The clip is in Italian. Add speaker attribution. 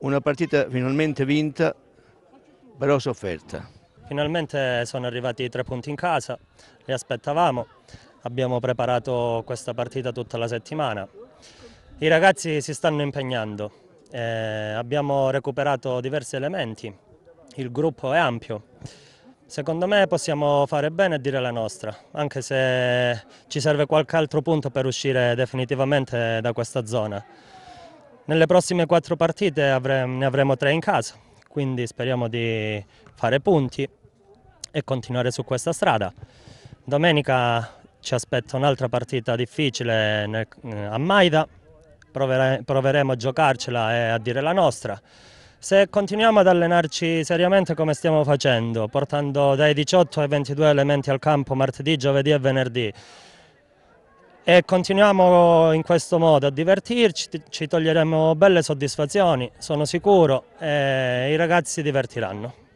Speaker 1: Una partita finalmente vinta, però sofferta.
Speaker 2: Finalmente sono arrivati i tre punti in casa, li aspettavamo, abbiamo preparato questa partita tutta la settimana. I ragazzi si stanno impegnando, eh, abbiamo recuperato diversi elementi, il gruppo è ampio. Secondo me possiamo fare bene e dire la nostra, anche se ci serve qualche altro punto per uscire definitivamente da questa zona. Nelle prossime quattro partite avremo, ne avremo tre in casa, quindi speriamo di fare punti e continuare su questa strada. Domenica ci aspetta un'altra partita difficile nel, eh, a Maida, Provere, proveremo a giocarcela e a dire la nostra. Se continuiamo ad allenarci seriamente come stiamo facendo, portando dai 18 ai 22 elementi al campo martedì, giovedì e venerdì, e continuiamo in questo modo a divertirci, ci toglieremo belle soddisfazioni, sono sicuro, e i ragazzi si divertiranno.